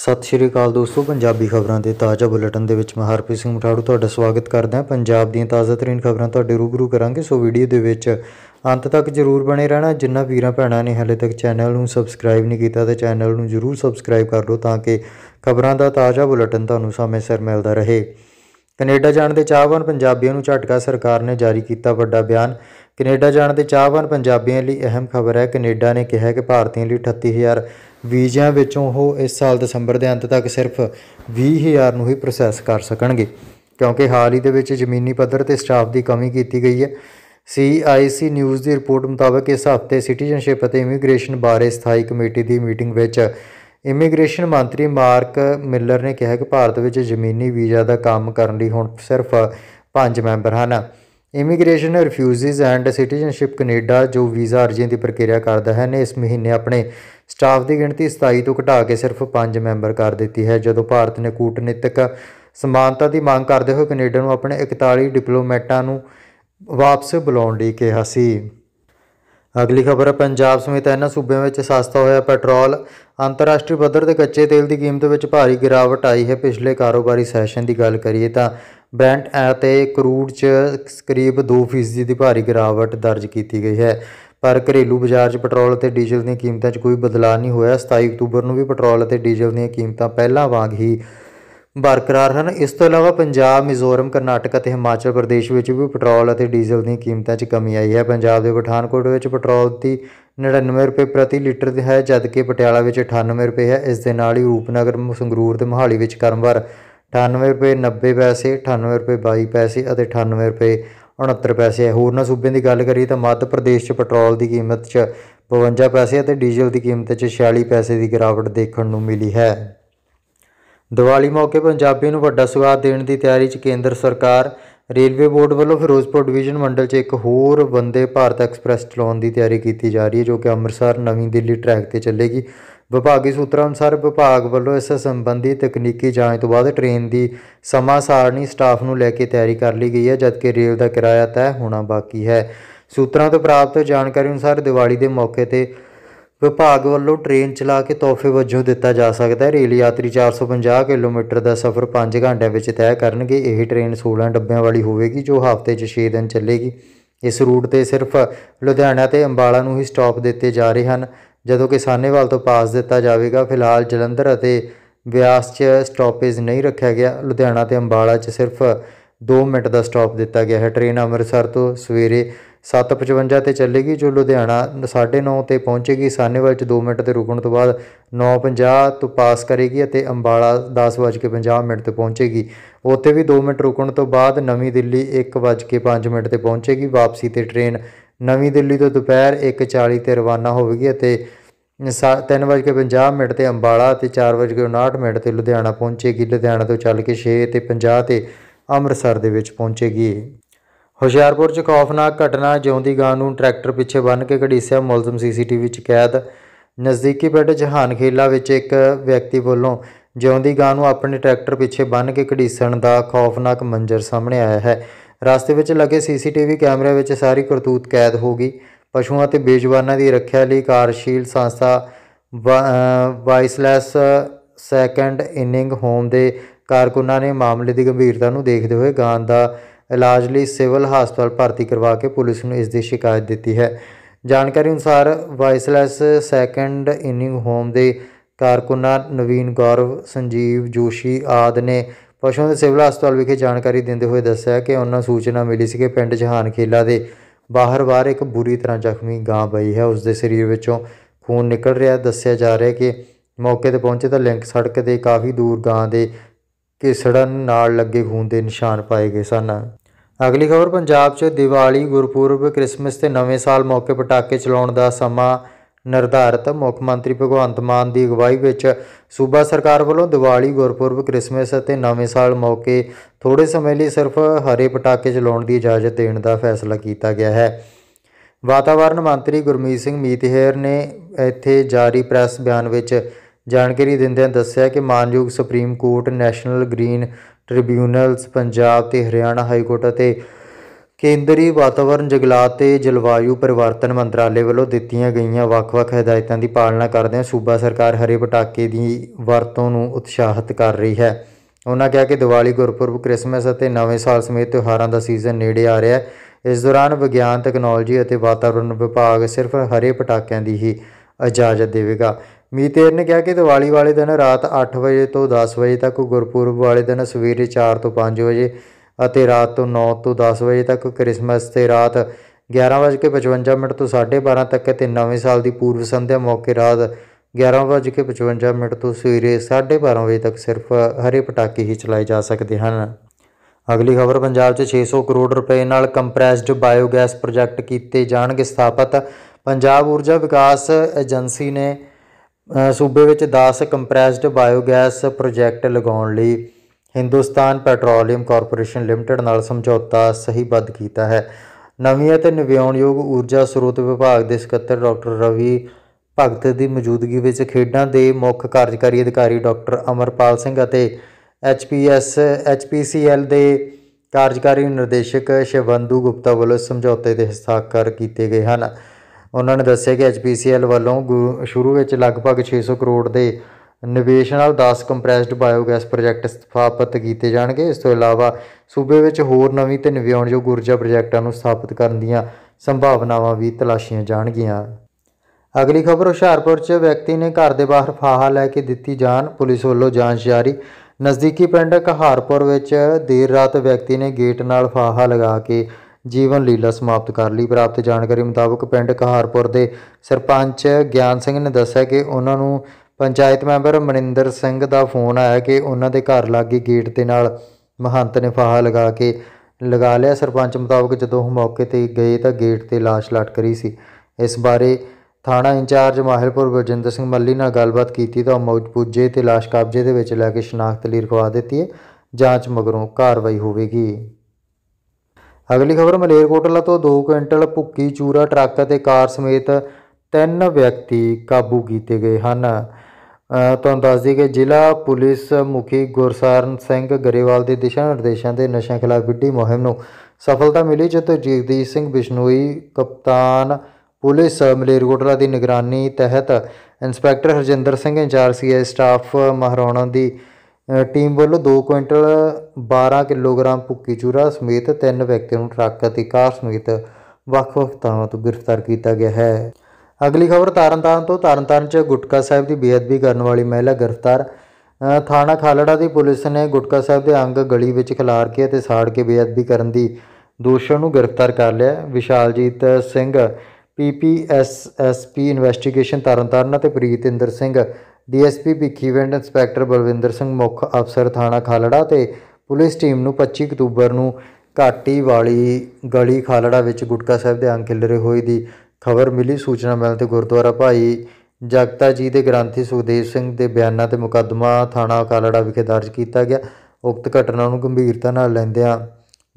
ਸਤਿ ਸ਼੍ਰੀ ਅਕਾਲ ਦੋਸਤੋ ਪੰਜਾਬੀ ਖਬਰਾਂ ਦੇ ਤਾਜ਼ਾ ਬੁਲੇਟਿਨ ਦੇ ਵਿੱਚ ਮੈਂ ਹਰਪ੍ਰੀਤ ਸਿੰਘ ਮਠਾੜੂ ਤੁਹਾਡਾ ਸਵਾਗਤ ਕਰਦਾ ਹਾਂ ਪੰਜਾਬ ਦੀਆਂ ਤਾਜ਼ਾ ਤਰੀਨ ਖਬਰਾਂ ਤੁਹਾਡੇ ਰੂਬਰੂ ਕਰਾਂਗੇ ਸੋ ਵੀਡੀਓ ਦੇ ਵਿੱਚ ਅੰਤ ਤੱਕ ਜਰੂਰ ਬਣੇ ਰਹਿਣਾ ਜਿੰਨਾ ਵੀਰਾਂ ਭੈਣਾਂ ਨੇ ਹਲੇ ਤੱਕ ਚੈਨਲ ਨੂੰ ਸਬਸਕ੍ਰਾਈਬ ਨਹੀਂ ਕੀਤਾ ਤਾਂ ਚੈਨਲ ਨੂੰ ਜਰੂਰ ਸਬਸਕ੍ਰਾਈਬ ਕਰ ਲਓ ਤਾਂ ਕਿ ਖਬਰਾਂ ਦਾ ਤਾਜ਼ਾ ਬੁਲੇਟਿਨ ਤੁਹਾਨੂੰ ਸਮੇਂ ਸਿਰ ਮਿਲਦਾ ਰਹੇ ਕੈਨੇਡਾ ਜਾਣ ਦੇ ਚਾਹਵਾਨ ਪੰਜਾਬੀਆਂ ਨੂੰ ਝਟਕਾ ਸਰਕਾਰ ਨੇ ਜਾਰੀ ਕੀਤਾ ਵੱਡਾ ਬਿਆਨ ਕੈਨੇਡਾ ਜਾਣ ਦੇ ਚਾਹਵਾਨ ਪੰਜਾਬੀਆਂ ਲਈ ਅਹਿਮ ਖਬਰ ਹੈ ਕੈਨੇਡਾ ਨੇ ਕਿਹਾ ਕਿ ਭਾਰਤੀਆਂ ਲਈ 38000 ਵੀਜ਼ਿਆਂ ਵਿੱਚੋਂ ਉਹ ਇਸ ਸਾਲ ਦਸੰਬਰ ਦੇ ਅੰਤ ਤੱਕ ਸਿਰਫ 20000 ਨੂੰ ਹੀ ਪ੍ਰੋਸੈਸ ਕਰ ਸਕਣਗੇ ਕਿਉਂਕਿ ਹਾਲ ਹੀ ਦੇ ਵਿੱਚ ਜ਼ਮੀਨੀ ਪੱਧਰ ਤੇ ਸਟਾਫ ਦੀ ਕਮੀ ਕੀਤੀ ਗਈ ਹੈ ਸੀਆਈਸੀ ਨਿਊਜ਼ ਦੀ ਰਿਪੋਰਟ ਮੁਤਾਬਕ ਇਸ ਹਫ਼ਤੇ ਸਿਟੀਜ਼ਨਸ਼ਿਪ ਅਤੇ ਇਮੀਗ੍ਰੇਸ਼ਨ ਬਾਰੇ ਸਥਾਈ ਕਮੇਟੀ ਦੀ ਮੀਟਿੰਗ ਵਿੱਚ ਇਮੀਗ੍ਰੇਸ਼ਨ ਮੰਤਰੀ ਮਾਰਕ ਮਿਲਰ ਨੇ ਕਿਹਾ ਕਿ ਭਾਰਤ ਵਿੱਚ ਜ਼ਮੀਨੀ ਵੀਜ਼ਾ ਦਾ ਕੰਮ ਕਰਨ ਲਈ ਹੁਣ ਸਿਰਫ 5 ਮੈਂਬਰ ਹਨ immigration refugees and citizenship Canada ਜੋ ਵੀਜ਼ਾ ਅਰਜ਼ੀਆਂ ਦੀ ਪ੍ਰਕਿਰਿਆ ਕਰਦਾ ਹੈ ਨੇ ਇਸ ਮਹੀਨੇ ਆਪਣੇ ਸਟਾਫ ਦੀ ਗਿਣਤੀ 27 ਤੋਂ ਘਟਾ ਕੇ ਸਿਰਫ 5 ਮੈਂਬਰ ਕਰ ਦਿੱਤੀ ਹੈ ਜਦੋਂ ਭਾਰਤ ਨੇ ਕੂਟਨੀਤਿਕ ਸਮਾਨਤਾ ਦੀ ਮੰਗ ਕਰਦੇ ਹੋਏ ਕੈਨੇਡਾ ਨੂੰ ਆਪਣੇ 41 ਡਿਪਲੋਮੈਟਾਂ ਨੂੰ ਵਾਪਸ ਬੁਲਾਉਣ ਲਈ ਕਿਹਾ ਸੀ ਅਗਲੀ ਖਬਰ ਹੈ ਪੰਜਾਬ ਸਮੇਤ ਇਹਨਾਂ ਸੂਬਿਆਂ ਵਿੱਚ ਸਸਤਾ ਹੋਇਆ ਪੈਟਰੋਲ ਅੰਤਰਰਾਸ਼ਟਰੀ ਪੱਧਰ ਤੇ ਕੱਚੇ ਤੇਲ ਦੀ ਕੀਮਤ ਵਿੱਚ ਭਾਰੀ ਗਿਰਾਵਟ ਆਈ ਹੈ ਪਿਛਲੇ ਕਾਰੋਬਾਰੀ ਸੈਸ਼ਨ ਦੀ ਗੱਲ ਕਰੀਏ ਤਾਂ ਬ੍ਰੈਂਟ ਤੇ ਕਰੂਡ 'ਚ ਕਰੀਬ 2% ਦੀ ਭਾਰੀ ਗਿਰਾਵਟ ਦਰਜ ਕੀਤੀ ਗਈ ਹੈ ਪਰ ਘਰੇਲੂ ਬਾਜ਼ਾਰ 'ਚ ਪੈਟਰੋਲ ਅਤੇ ਡੀਜ਼ਲ ਦੀਆਂ ਕੀਮਤਾਂ 'ਚ ਕੋਈ ਬਦਲਾਅ ਨਹੀਂ ਹੋਇਆ 27 ਅਕਤੂਬਰ ਨੂੰ ਵੀ ਪੈਟਰੋਲ ਅਤੇ ਡੀਜ਼ਲ ਦੀਆਂ ਕੀਮਤਾਂ ਪਹਿਲਾਂ ਵਾਂਗ ਹੀ ਬਰਕਰਾਰ ਹਨ ਇਸ ਤੋਂ ਇਲਾਵਾ ਪੰਜਾਬ ਮਿਜ਼ੋਰਮ ਕਰਨਾਟਕ ਅਤੇ ਹਿਮਾਚਲ ਪ੍ਰਦੇਸ਼ ਵਿੱਚ ਵੀ ਪੈਟਰੋਲ ਅਤੇ ਡੀਜ਼ਲ ਦੀਆਂ ਕੀਮਤਾਂ 'ਚ ਕਮੀ ਆਈ ਹੈ ਪੰਜਾਬ ਦੇ ਪਠਾਨਕੋਟ ਵਿੱਚ ਪੈਟਰੋਲ ਦੀ 99 ਰੁਪਏ ਪ੍ਰਤੀ ਲੀਟਰ ਦੀ ਹੈ ਜਦਕਿ ਪਟਿਆਲਾ ਵਿੱਚ 98 ਰੁਪਏ ਹੈ ਇਸ ਦੇ ਨਾਲ ਹੀ ਰੂਪਨਗਰ ਸੰਗਰੂਰ ਤੇ ਮੋਹਾਲੀ ਵਿੱਚ ਕਰਮਵਾਰ 98 ਰੁਪਏ 90 ਪੈਸੇ 98 ਰੁਪਏ 22 ਪੈਸੇ ਅਤੇ 98 ਰੁਪਏ 69 ਪੈਸੇ ਹੈ ਹੋਰਨਾਂ ਸੂਬਿਆਂ ਦੀ ਗੱਲ ਕਰੀਏ ਤਾਂ ਮੱਧ ਪ੍ਰਦੇਸ਼ 'ਚ ਪੈਟਰੋਲ ਦੀ ਕੀਮਤ 'ਚ 52 ਪੈਸੇ ਅਤੇ ਡੀਜ਼ਲ ਦੀ ਕੀਮਤ 'ਚ 46 ਪੈਸੇ ਦੀ ਗਿਰਾਵਟ ਦੇਖਣ ਨੂੰ ਮਿਲੀ ਹੈ ਦੀਵਾਲੀ ਮੌਕੇ ਪੰਜਾਬੀ ਨੂੰ ਵੱਡਾ ਸਵਾਦ ਦੇਣ ਦੀ ਤਿਆਰੀ 'ਚ ਕੇਂਦਰ ਸਰਕਾਰ ਰੇਲਵੇ ਬੋਰਡ ਵੱਲੋਂ ਫਿਰੋਜ਼ਪੁਰ ਡਿਵੀਜ਼ਨ ਮੰਡਲ 'ਚ ਇੱਕ ਹੋਰ ਬੰਦੇ ਭਾਰਤ ਐਕਸਪ੍ਰੈਸ ਚਲਾਉਣ ਦੀ ਤਿਆਰੀ ਕੀਤੀ ਜਾ ਰਹੀ ਹੈ ਜੋ ਕਿ ਅੰਮ੍ਰਿਤਸਰ ਨਵੀਂ ਦਿੱਲੀ ਟਰੈਕ ਤੇ ਚੱਲੇਗੀ ਵਿਭਾਗੀ ਸੂਤਰਾਂ ਅਨੁਸਾਰ ਵਿਭਾਗ ਵੱਲੋਂ ਇਸ ਸੰਬੰਧੀ ਤਕਨੀਕੀ ਜਾਂਚ ਤੋਂ ਬਾਅਦ ਟ੍ਰੇਨ ਦੀ ਸਮਾਂ ਸਾਰਣੀ ਸਟਾਫ ਨੂੰ ਲੈ ਕੇ ਤਿਆਰੀ ਕਰ ਲਈ ਗਈ ਹੈ ਜਦਕਿ ਰੇਲ ਦਾ ਕਿਰਾਇਆ ਤੈਅ ਹੋਣਾ ਬਾਕੀ ਹੈ ਸੂਤਰਾਂ ਤੋਂ ਪ੍ਰਾਪਤ ਜਾਣਕਾਰੀ ਅਨੁਸਾਰ ਦੀਵਾਲੀ ਦੇ ਮੌਕੇ ਤੇ ਵਿਭਾਗ ਵੱਲੋਂ ਟ੍ਰੇਨ ਚਲਾ ਕੇ ਤੋਹਫੇ ਵਜੋਂ ਦਿੱਤਾ ਜਾ ਸਕਦਾ ਹੈ ਰੇਲ ਯਾਤਰੀ 450 ਕਿਲੋਮੀਟਰ ਦਾ ਸਫ਼ਰ 5 ਘੰਟਿਆਂ ਵਿੱਚ ਤੈਅ ਕਰਨਗੇ ਇਹ ਟ੍ਰੇਨ 16 ਡੱਬਿਆਂ ਵਾਲੀ ਹੋਵੇਗੀ ਜੋ ਹਫ਼ਤੇ 'ਚ 6 ਦਿਨ ਚੱਲੇਗੀ ਇਸ ਰੂਟ ਤੇ ਸਿਰਫ ਲੁਧਿਆਣਾ ਤੇ ਅੰਬਾਲਾ ਨੂੰ ਹੀ ਸਟਾਪ ਦਿੱਤੇ ਜਾ ਰਹੇ ਹਨ ਜਦੋਂ ਕਿ ਸਾਨੇਵਾਲ ਤੋਂ ਪਾਸ ਦਿੱਤਾ ਜਾਵੇਗਾ ਫਿਲਹਾਲ ਜਲੰਧਰ ਅਤੇ ਵਿਆਸ 'ਚ ਸਟਾਪੇਜ ਨਹੀਂ ਰੱਖਿਆ ਗਿਆ ਲੁਧਿਆਣਾ ਤੇ ਅੰਬਾਲਾ 'ਚ ਸਿਰਫ 2 ਮਿੰਟ ਦਾ ਸਟਾਪ ਦਿੱਤਾ ਗਿਆ ਹੈ ਟ੍ਰੇਨ ਅੰਮ੍ਰਿਤਸਰ ਤੋਂ ਸਵੇਰੇ 7:55 ਤੇ ਚੱਲੇਗੀ ਜੋ ਲੁਧਿਆਣਾ 9:30 ਤੇ ਪਹੁੰਚੇਗੀ ਸਾਨੇਵਾਲ 'ਚ 2 ਮਿੰਟ ਤੇ ਰੁਕਣ ਤੋਂ ਬਾਅਦ 9:50 ਤੋਂ ਪਾਸ ਕਰੇਗੀ ਅਤੇ ਅੰਬਾਲਾ 10:50 ਮਿੰਟ ਤੇ ਪਹੁੰਚੇਗੀ ਉੱਥੇ ਵੀ 2 ਮਿੰਟ ਰੁਕਣ ਤੋਂ ਬਾਅਦ ਨਵੀਂ ਦਿੱਲੀ 1:05 ਮਿੰਟ ਤੇ ਪਹੁੰਚੇਗੀ ਵਾਪਸੀ ਤੇ ਟ੍ਰੇਨ ਨਵੀਂ ਦਿੱਲੀ ਤੋਂ ਦੁਪਹਿਰ 1:40 ਤੇ ਰਵਾਨਾ ਹੋਵੇਗੀ ਅਤੇ 3:50 ਮਿੰਟ ਤੇ ਅੰਬਾਲਾ ਤੇ 4:59 ਮਿੰਟ ਤੇ ਲੁਧਿਆਣਾ ਪਹੁੰਚੇਗੀ ਲੁਧਿਆਣਾ ਤੋਂ ਚੱਲ ਕੇ 6:50 ਤੇ ਅੰਮ੍ਰਿਤਸਰ ਦੇ ਵਿੱਚ ਪਹੁੰਚੇਗੀ ਹੁਸ਼ਿਆਰਪੁਰ 'ਚ ਖੌਫਨਾਕ ਘਟਨਾ ਜਿਉਂਦੀ ਗਾਂ ਨੂੰ ਟਰੈਕਟਰ ਪਿੱਛੇ ਬੰਨ ਕੇ ਘੜੀਸਿਆ ਮੁਲਜ਼ਮ ਸੀਸੀਟੀਵੀ 'ਚ ਕੈਦ ਨਜ਼ਦੀਕੀ ਪਿੰਡ ਜਹਾਨਖੇਲਾ ਵਿੱਚ ਇੱਕ ਵਿਅਕਤੀ ਵੱਲੋਂ ਜਿਉਂਦੀ ਗਾਂ ਨੂੰ ਆਪਣੇ ਟਰੈਕਟਰ ਪਿੱਛੇ ਬੰਨ ਕੇ ਘੜੀਸਣ ਦਾ ਖੌਫਨਾਕ ਮੰਜ਼ਰ ਸਾਹਮਣੇ ਆਇਆ ਹੈ ਰਸਤੇ ਵਿੱਚ ਲੱਗੇ ਸੀਸੀਟੀਵੀ ਕੈਮਰੇ ਵਿੱਚ ਸਾਰੀ ਕਰਤੂਤ ਕੈਦ ਹੋ ਗਈ ਪਸ਼ੂਆਂ ਤੇ ਬੇਜਵਾਨਾਂ ਦੀ ਰੱਖਿਆ ਲਈ ਕਾਰਸ਼ੀਲ ਸੰਸਥਾ ਵਾਇਸਲੈਸ ਸੈਕੰਡ ਇਨਿੰਗ ਹੋਮ ਦੇ ਕਾਰਕੁਨਾਂ ਨੇ ਮਾਮਲੇ ਦੀ ਗੰਭੀਰਤਾ ਨੂੰ ਦੇਖਦੇ ਹੋਏ ਗਾਂ ਦਾ ਇਲਾਜ ਲਈ ਸਿਵਲ ਹਸਪਤਾਲ ਭਰਤੀ ਕਰਵਾ ਕੇ ਪੁਲਿਸ ਨੂੰ ਇਸ ਦੀ ਸ਼ਿਕਾਇਤ ਦਿੱਤੀ ਹੈ ਜਾਣਕਾਰੀ ਅਨੁਸਾਰ ਵਾਇਸਲੈਸ ਸੈਕੰਡ ਇਨਿੰਗ ਹੋਮ ਦੇ ਕਾਰਕੁਨਾਂ ਨਵੀਨ ਗੌਰਵ ਸੰਜੀਵ ਜੋਸ਼ੀ ਆਦ ਨੇ ਪਸ਼ੂਆਂ ਦੇ ਸਿਵਲ ਹਸਪਤਾਲ ਵਿਖੇ ਜਾਣਕਾਰੀ ਦਿੰਦੇ ਹੋਏ ਦੱਸਿਆ ਕਿ ਉਹਨਾਂ ਸੂਚਨਾ ਮਿਲੀ ਸੀ ਕਿ ਪਿੰਡ ਜਹਾਨ ਖੇਲਾ ਦੇ ਬਾਹਰ ਬਾਹਰ ਇੱਕ ਬੁਰੀ ਤਰ੍ਹਾਂ ਜ਼ਖਮੀ ਗਾਂ ਪਈ ਹੈ ਉਸ ਦੇ ਸਰੀਰ ਵਿੱਚੋਂ ਖੂਨ ਨਿਕਲ ਰਿਹਾ ਦੱਸਿਆ ਜਾ ਰਿਹਾ ਕਿ ਮੌਕੇ ਤੇ ਪਹੁੰਚੇ ਤਾਂ ਲਿੰਕ ਸੜਕ ਦੇ ਕਾਫੀ ਦੂਰ ਗਾਂ ਦੇ ਕਿਸੜਨ ਨਾਲ ਲੱਗੇ ਖੂਨ ਦੇ ਨਿਸ਼ਾਨ ਪਾਏ ਗਏ ਸਨ ਅਗਲੀ ਖਬਰ ਪੰਜਾਬ 'ਚ ਦੀਵਾਲੀ ਗੁਰਪੁਰਬ ਕ੍ਰਿਸਮਸ ਤੇ ਨਵੇਂ ਸਾਲ ਮੌਕੇ ਪਟਾਕੇ ਚਲਾਉਣ ਦਾ ਸਮਾਂ ਨਿਰਧਾਰਤ ਮੁੱਖ ਮੰਤਰੀ ਭਗਵੰਤ ਮਾਨ ਦੀ ਅਗਵਾਈ ਵਿੱਚ ਸੂਬਾ ਸਰਕਾਰ ਵੱਲੋਂ ਦੀਵਾਲੀ ਗੁਰਪੁਰਬ ਕ੍ਰਿਸਮਸ ਅਤੇ ਨਵੇਂ ਸਾਲ ਮੌਕੇ ਥੋੜੇ ਸਮੇਂ ਲਈ ਸਿਰਫ ਹਰੇ ਪਟਾਕੇ ਚਲਾਉਣ ਦੀ ਇਜਾਜ਼ਤ ਦੇਣ ਦਾ ਫੈਸਲਾ ਕੀਤਾ ਗਿਆ ਹੈ ਵਾਤਾਵਰਣ ਮੰਤਰੀ ਗੁਰਮੀਤ ਸਿੰਘ ਮੀਤਹਿਰ ਨੇ ਇੱਥੇ ਜਾਰੀ ਪ੍ਰੈਸ ਬਿਆਨ ਵਿੱਚ ਜਾਣਕਾਰੀ ਦਿੰਦਿਆਂ ਦੱਸਿਆ ਕਿ ਮਾਨਯੋਗ supreme court national green tribunals Punjab ਤੇ ਹਰਿਆਣਾ ਹਾਈ ਕੋਰਟ ਅਤੇ ਕੇਂਦਰੀ ਵਾਤਾਵਰਣ ਜਗਲਾਤ ਤੇ ਜਲਵਾਯੂ ਪਰਿਵਰਤਨ ਮੰਤਰਾਲੇ ਵੱਲੋਂ ਦਿੱਤੀਆਂ ਗਈਆਂ ਵੱਖ-ਵੱਖ ਹਦਾਇਤਾਂ ਦੀ ਪਾਲਣਾ ਕਰਦਿਆਂ ਸੂਬਾ ਸਰਕਾਰ ਹਰੇ ਪਟਾਕੇ ਦੀ ਵਰਤੋਂ ਨੂੰ ਉਤਸ਼ਾਹਿਤ ਕਰ ਰਹੀ ਹੈ ਉਹਨਾਂ ਕਿਹਾ ਕਿ ਦੀਵਾਲੀ ਗੁਰਪੁਰਬ ਕ੍ਰਿਸਮਸ ਅਤੇ ਨਵੇਂ ਸਾਲ ਸਮੇਤ ਤਿਉਹਾਰਾਂ ਦਾ ਸੀਜ਼ਨ ਨੇੜੇ ਆ ਰਿਹਾ ਹੈ ਇਸ ਦੌਰਾਨ ਵਿਗਿਆਨ ਟੈਕਨੋਲੋਜੀ ਅਤੇ ਵਾਤਾਵਰਣ ਵਿਭਾਗ ਸਿਰਫ ਹਰੇ ਪਟਾਕਿਆਂ ਦੀ ਹੀ ਇਜਾਜ਼ਤ ਦੇਵੇਗਾ ਮੀਤੇਰ ਨੇ ਕਿਹਾ ਕਿ ਦੀਵਾਲੀ ਵਾਲੇ ਦਿਨ ਰਾਤ 8 ਵਜੇ ਤੋਂ 10 ਵਜੇ ਤੱਕ ਗੁਰਪੁਰਬ ਵਾਲੇ ਦਿਨ ਸਵੇਰੇ 4 ਤੋਂ 5 ਵਜੇ ਅਤੇ ਰਾਤ ਤੋਂ 9 ਤੋਂ 10 ਵਜੇ ਤੱਕ 크리스마ਸ ਤੇ ਰਾਤ 11:55 ਮਿੰਟ ਤੋਂ 12:30 ਤੱਕ ਤੇ ਨਵੇਂ ਸਾਲ ਦੀ ਪੂਰਵ ਸੰਧਿਆ ਮੌਕੇ ਰਾਤ 11:55 ਮਿੰਟ ਤੋਂ ਸਵੇਰੇ 12:30 ਵਜੇ ਤੱਕ ਸਿਰਫ ਹਰੇ ਪਟਾਕੇ ਹੀ ਚਲਾਏ ਜਾ ਸਕਦੇ ਹਨ ਅਗਲੀ ਖਬਰ ਪੰਜਾਬ 'ਚ 600 ਕਰੋੜ ਰੁਪਏ ਨਾਲ ਕੰਪਰੈਸਡ ਬਾਇਓਗੈਸ ਪ੍ਰੋਜੈਕਟ ਕੀਤੇ ਜਾਣਗੇ ਸਥਾਪਿਤ ਪੰਜਾਬ ਊਰਜਾ ਵਿਕਾਸ ਏਜੰਸੀ ਨੇ ਸੂਬੇ ਵਿੱਚ 10 ਕੰਪਰੈਸਡ ਬਾਇਓਗੈਸ ਪ੍ਰੋਜੈਕਟ ਲਗਾਉਣ ਲਈ ਹਿੰਦੁਸਤਾਨ ਪੈਟਰੋਲੀਅਮ ਕਾਰਪੋਰੇਸ਼ਨ ਲਿਮਟਿਡ ਨਾਲ ਸਮਝੌਤਾ ਸਹੀਬੱਧ ਕੀਤਾ ਹੈ ਨਵੀਂ ਅਤੇ ਨਵਿਆਉਣਯੋਗ ਊਰਜਾ ਸਰੋਤ ਵਿਭਾਗ ਦੇ ਸਕੱਤਰ ਡਾਕਟਰ ਰਵੀ ਭਗਤ ਦੀ ਮੌਜੂਦਗੀ ਵਿੱਚ ਖੇਡਾਂ ਦੇ ਮੁੱਖ ਕਾਰਜਕਾਰੀ ਅਧਿਕਾਰੀ ਡਾਕਟਰ ਅਮਰਪਾਲ ਸਿੰਘ ਅਤੇ ਐਚਪੀਐਸ ਐਚਪੀਸੀਐਲ ਦੇ ਕਾਰਜਕਾਰੀ ਨਿਰਦੇਸ਼ਕ ਸ਼ਿਵੰਦੂ ਗੁਪਤਾ ਵੱਲੋਂ ਸਮਝੌਤੇ ਦੇ ਹਸਤਾਖਰ ਕੀਤੇ ਗਏ ਹਨ ਉਹਨਾਂ ਨੇ ਦੱਸਿਆ ਕਿ ਐਚਪੀਸੀਐਲ ਵੱਲੋਂ ਸ਼ੁਰੂ ਵਿੱਚ ਲਗਭਗ 600 ਕਰੋੜ ਦੇ ਨਿਵੇਸ਼ ਨਾਲ 10 ਕੰਪਰੈਸਡ ਬਾਇਓਗੈਸ ਪ੍ਰੋਜੈਕਟ ਸਥਾਪਿਤ ਕੀਤੇ ਜਾਣਗੇ ਇਸ ਤੋਂ ਇਲਾਵਾ ਸੂਬੇ ਵਿੱਚ ਹੋਰ ਨਵੀਂ ਤੇ ਨਵਿਆਉਣਯੋਗ ਊਰਜਾ ਪ੍ਰੋਜੈਕਟਾਂ ਨੂੰ ਸਥਾਪਿਤ ਕਰਨ ਦੀਆਂ ਸੰਭਾਵਨਾਵਾਂ ਵੀ ਤਲਾਸ਼ੀਆਂ ਜਾਣਗੀਆਂ ਅਗਲੀ ਖਬਰ ਹੁਸ਼ਿਆਰਪੁਰ 'ਚ ਵਿਅਕਤੀ ਨੇ ਘਰ ਦੇ ਬਾਹਰ ਫਾਹਾ ਲੈ ਕੇ ਦਿੱਤੀ ਜਾਨ ਪੁਲਿਸ ਵੱਲੋਂ ਜਾਂਚ ਜਾਰੀ ਨਜ਼ਦੀਕੀ ਪਿੰਡ ਕਹਾਰਪੁਰ ਵਿੱਚ ਦੇਰ ਰਾਤ ਵਿਅਕਤੀ ਨੇ ਗੇਟ ਨਾਲ ਫਾਹਾ ਲਗਾ ਕੇ ਜੀਵਨ ਲੀਲਾ ਸਮਾਪਤ ਕਰ ਲਈ ਪ੍ਰਾਪਤ ਜਾਣਕਾਰੀ ਮੁਤਾਬਕ ਪਿੰਡ ਕਹਾਰਪੁਰ ਦੇ ਸਰਪੰਚ ਗਿਆਨ ਸਿੰਘ ਨੇ ਦੱਸਿਆ ਕਿ ਉਹਨਾਂ ਨੂੰ ਪੰਚਾਇਤ ਮੈਂਬਰ ਮਨਿੰਦਰ ਸਿੰਘ ਦਾ ਫੋਨ ਆਇਆ ਕਿ ਉਹਨਾਂ ਦੇ ਘਰ ਲੱਗੀ ਗੇਟ ਦੇ ਨਾਲ ਮਹੰਤ ਨੇ ਫਾਹਾ ਲਗਾ ਕੇ ਲਗਾ ਲਿਆ ਸਰਪੰਚ ਮੁਤਾਬਕ ਜਦੋਂ ਉਹ ਮੌਕੇ ਤੇ ਗਏ ਤਾਂ ਗੇਟ ਤੇ লাশ ਲਟਕ ਰਹੀ ਸੀ ਇਸ ਬਾਰੇ ਥਾਣਾ ਇੰਚਾਰਜ ਮਾਹਿਲਪੁਰ ਬਲਜਿੰਦਰ ਸਿੰਘ ਮੱਲੀ ਨਾਲ ਗੱਲਬਾਤ ਕੀਤੀ ਤਾਂ ਉਹ ਮੌਜ ਪੁੱਜੇ ਤੇ লাশ ਕਬਜ਼ੇ ਦੇ ਵਿੱਚ ਲੈ ਕੇ ਸ਼ਨਾਖਤ ਲਈ ਰਖਵਾ ਦਿੱਤੀ ਹੈ ਜਾਂਚ ਮਗਰੋਂ ਕਾਰਵਾਈ ਹੋਵੇਗੀ ਅਗਲੀ ਖਬਰ ਮਲੇਰਕੋਟਲਾ ਤੋਂ 2 ਕੁਇੰਟਲ ਭੁੱਕੀ ਚੂਰਾ ਟਰੱਕ ਅਤੇ ਕਾਰ ਸਮੇਤ ਤਿੰਨ ਵਿਅਕਤੀ ਕਾਬੂ ਕੀਤੇ ਗਏ ਹਨ ਤੁਹਾਨੂੰ ਦੱਸ ਦਈਏ ਕਿ ਜ਼ਿਲ੍ਹਾ ਪੁਲਿਸ ਮੁਖੀ ਗੁਰਸਾਰਨ ਸਿੰਘ ਗਰੇਵਾਲ ਦੇ ਦਿਸ਼ਾ ਨਿਰਦੇਸ਼ਾਂ ਦੇ ਨਸ਼ਿਆਂ ਖਿਲਾਫ ਵਿੱਢੀ ਮੁਹਿੰਮ ਨੂੰ ਸਫਲਤਾ ਮਿਲੀ ਜਦੋਂ ਜਗਦੀਸ਼ ਸਿੰਘ ਬਿਸ਼ਨੋਈ ਕਪਤਾਨ ਪੁਲਿਸ ਮਲੇਰਕੋਟਲਾ ਦੀ ਨਿਗਰਾਨੀ ਤਹਿਤ inspector Harjinder Singh incharge CA staff Mahrona ਦੀ ਟੀਮ ਵੱਲੋਂ 2 ਕੁਇੰਟਲ 12 ਕਿਲੋਗ੍ਰਾਮ ਭੁੱਕੀ ਚੂਰਾ ਸਮੇਤ ਤਿੰਨ ਵਿਅਕਤੀਆਂ ਨੂੰ ਟਰੱਕ ਅਤੇ ਕਾਰ ਸਮੇਤ ਵੱਖ-ਵੱਖ ਥਾਵਾਂ ਤੋਂ ਗ੍ਰਿਫਤਾਰ ਕੀਤਾ ਗਿਆ ਹੈ ਅਗਲੀ ਖਬਰ ਤਰਨਤਾਰਨ ਤੋਂ ਤਰਨਤਾਰਨ 'ਚ ਗੁਟਕਾ ਸਾਹਿਬ ਦੀ ਬੇਅਦਬੀ ਕਰਨ ਵਾਲੀ ਮਹਿਲਾ ਗ੍ਰਿਫਤਾਰ ਥਾਣਾ ਖਾਲੜਾ ਦੀ ਪੁਲਿਸ ਨੇ ਗੁਟਕਾ ਸਾਹਿਬ ਦੇ ਅੰਗ ਗਲੀ ਵਿੱਚ ਖਿਲਾਰ ਕੇ ਤੇ ਸਾੜ ਕੇ ਬੇਅਦਬੀ ਕਰਨ ਦੀ ਦੋਸ਼ਣ ਨੂੰ ਗ੍ਰਿਫਤਾਰ ਕਰ ਲਿਆ ਵਿਸ਼ਾਲਜੀਤ ਸਿੰਘ ਪੀਪੀਐਸਐਸਪੀ ਇਨਵੈਸਟੀਗੇਸ਼ਨ ਤਰਨਤਾਰਨ ਅਤੇ ਪ੍ਰੀਤਿੰਦਰ ਸਿੰਘ ਡੀਐਸਪੀ ਭਿੱਖੀਵਿੰਡ ਇੰਸਪੈਕਟਰ ਬਲਵਿੰਦਰ ਸਿੰਘ ਮੁੱਖ ਅਫਸਰ ਥਾਣਾ ਖਾਲੜਾ ਤੇ ਪੁਲਿਸ ਟੀਮ ਨੂੰ 25 ਅਕਤੂਬਰ ਨੂੰ ਘਾਟੀ ਵਾਲੀ ਗਲੀ ਖਾਲੜਾ ਵਿੱਚ ਗੁਟਕਾ ਸਾਹਿਬ ਦੇ ਅੰਗ ਖਿਲਰੇ ਹੋਏ ਦੀ ਖਬਰ ਮਿਲੀ ਸੂਚਨਾ ਮਿਲਣ ਤੇ ਗੁਰਦੁਆਰਾ ਭਾਈ ਜਗਤਾ ਜੀ ਦੇ ਗ੍ਰੰਥੀ ਸੁਖਦੇਵ ਸਿੰਘ ਦੇ ਬਿਆਨਾਂ ਤੇ ਮੁਕੱਦਮਾ ਥਾਣਾ ਕਾਲੜਾ ਵਿਖੇ ਦਰਜ ਕੀਤਾ ਗਿਆ ਉਕਤ ਘਟਨਾ ਨੂੰ ਗੰਭੀਰਤਾ ਨਾਲ ਲੈਂਦਿਆਂ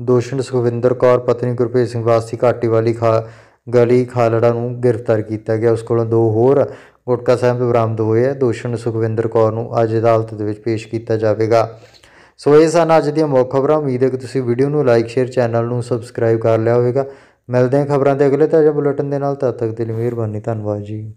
ਦੋਸ਼ਣ ਸੁਖਵਿੰਦਰ ਕੌਰ ਪਤਨੀ ਗੁਰਪ੍ਰੀਤ ਸਿੰਘ ਵਾਸੀ ਘਾਟੀ ਵਾਲੀ ਖਾ ਗਲੀ ਖਾਲੜਾ ਨੂੰ ਗ੍ਰਿਫਤਾਰ ਕੀਤਾ ਗਿਆ ਉਸ ਕੋਲੋਂ ਦੋ ਹੋਰ ਗੋਟਕਾ ਸਾਹਿਬ ਬਰਾਮਦ ਹੋਏ ਆ ਦੋਸ਼ਣ ਸੁਖਵਿੰਦਰ ਕੌਰ ਨੂੰ ਅੱਜ ਅਦਾਲਤ ਦੇ ਵਿੱਚ ਪੇਸ਼ ਕੀਤਾ ਜਾਵੇਗਾ ਸੋ ਇਹ ਸਨ ਅੱਜ ਦੀਆਂ ਮੁੱਖ ਖਬਰਾਂ ਉਮੀਦ ਹੈ ਕਿ ਤੁਸੀਂ ਵੀਡੀਓ ਨੂੰ ਲਾਈਕ ਸ਼ੇਅਰ ਚੈਨਲ ਨੂੰ ਸਬਸਕ੍ਰਾਈਬ ਕਰ ਲਿਆ ਹੋਵੇਗਾ ਮਿਲਦੇ ਹਾਂ ਖਬਰਾਂ ਦੇ ਅਗਲੇ ਤਾਜ਼ਾ ਬੁਲੇਟਿਨ ਦੇ ਨਾਲ ਤਦ ਤੱਕ ਦੇ ਮਿਹਰਬਾਨੀ ਧੰਨਵਾਦ ਜੀ